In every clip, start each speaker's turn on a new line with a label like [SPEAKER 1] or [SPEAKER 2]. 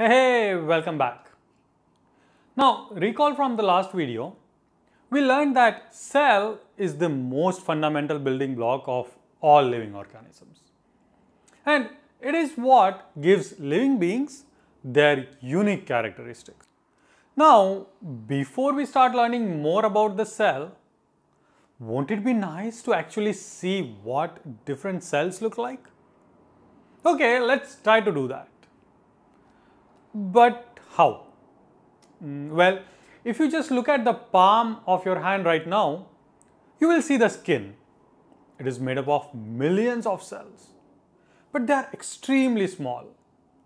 [SPEAKER 1] Hey, welcome back. Now, recall from the last video, we learned that cell is the most fundamental building block of all living organisms. And it is what gives living beings their unique characteristics. Now, before we start learning more about the cell, won't it be nice to actually see what different cells look like? Okay, let's try to do that. But how? Mm, well, if you just look at the palm of your hand right now, you will see the skin. It is made up of millions of cells, but they are extremely small,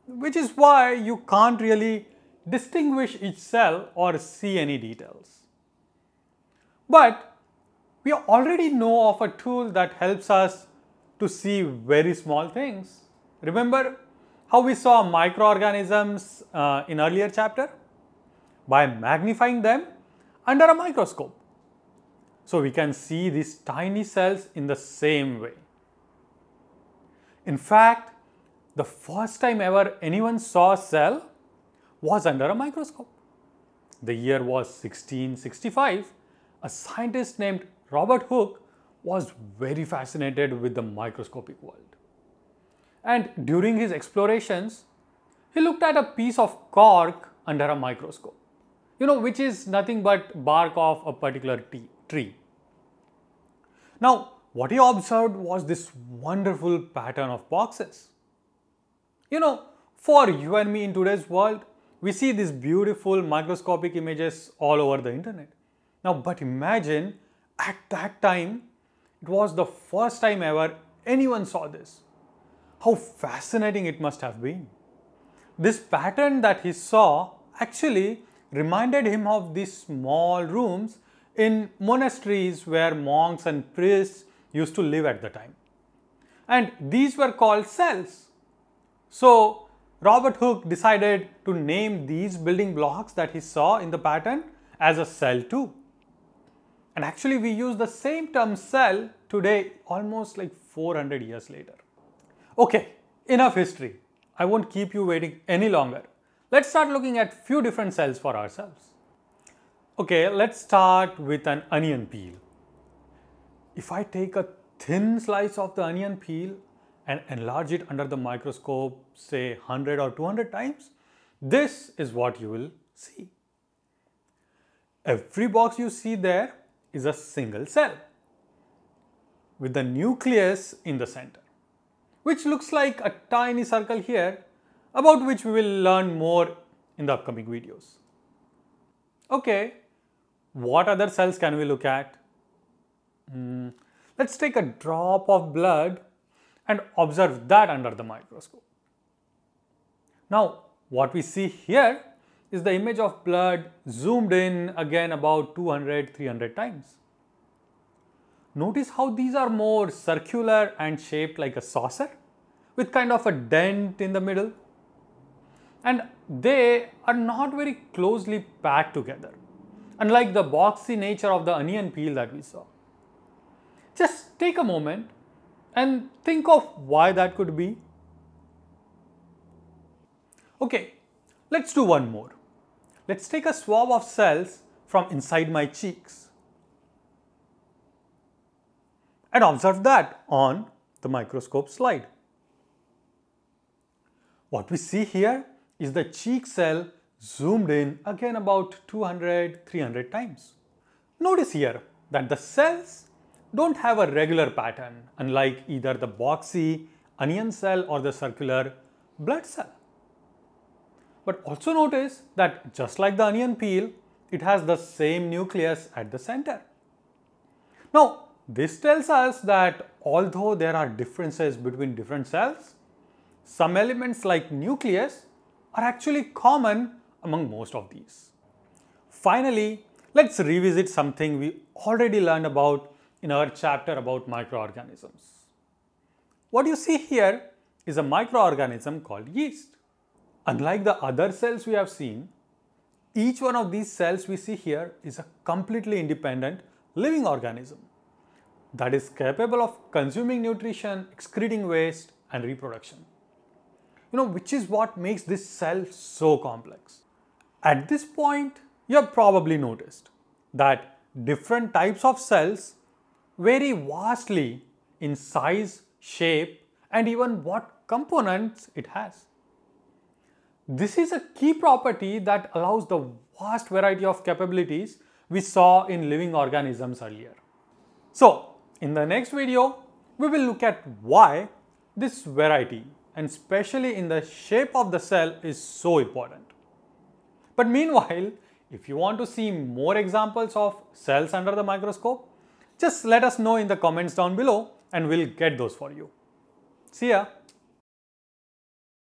[SPEAKER 1] which is why you can't really distinguish each cell or see any details. But we already know of a tool that helps us to see very small things. Remember, how we saw microorganisms uh, in earlier chapter? By magnifying them under a microscope. So we can see these tiny cells in the same way. In fact, the first time ever anyone saw a cell was under a microscope. The year was 1665. A scientist named Robert Hooke was very fascinated with the microscopic world and during his explorations, he looked at a piece of cork under a microscope, you know, which is nothing but bark of a particular tree. Now, what he observed was this wonderful pattern of boxes. You know, for you and me in today's world, we see these beautiful microscopic images all over the internet. Now, but imagine at that time, it was the first time ever anyone saw this. How fascinating it must have been. This pattern that he saw actually reminded him of these small rooms in monasteries where monks and priests used to live at the time. And these were called cells. So, Robert Hooke decided to name these building blocks that he saw in the pattern as a cell too. And actually we use the same term cell today almost like 400 years later. Okay, enough history. I won't keep you waiting any longer. Let's start looking at few different cells for ourselves. Okay, let's start with an onion peel. If I take a thin slice of the onion peel and enlarge it under the microscope, say 100 or 200 times, this is what you will see. Every box you see there is a single cell with the nucleus in the center which looks like a tiny circle here about which we will learn more in the upcoming videos. Okay, what other cells can we look at? Mm. Let's take a drop of blood and observe that under the microscope. Now, what we see here is the image of blood zoomed in again about 200-300 times. Notice how these are more circular and shaped like a saucer with kind of a dent in the middle. And they are not very closely packed together, unlike the boxy nature of the onion peel that we saw. Just take a moment and think of why that could be. Okay, let's do one more. Let's take a swab of cells from inside my cheeks. and observe that on the microscope slide. What we see here is the cheek cell zoomed in again about 200-300 times. Notice here that the cells don't have a regular pattern unlike either the boxy onion cell or the circular blood cell. But also notice that just like the onion peel, it has the same nucleus at the center. Now, this tells us that although there are differences between different cells, some elements like nucleus are actually common among most of these. Finally, let's revisit something we already learned about in our chapter about microorganisms. What you see here is a microorganism called yeast. Unlike the other cells we have seen, each one of these cells we see here is a completely independent living organism that is capable of consuming nutrition, excreting waste and reproduction. You know, which is what makes this cell so complex. At this point, you have probably noticed that different types of cells vary vastly in size, shape and even what components it has. This is a key property that allows the vast variety of capabilities we saw in living organisms earlier. So in the next video, we will look at why this variety and especially in the shape of the cell is so important. But meanwhile, if you want to see more examples of cells under the microscope, just let us know in the comments down below and we'll get those for you. See ya!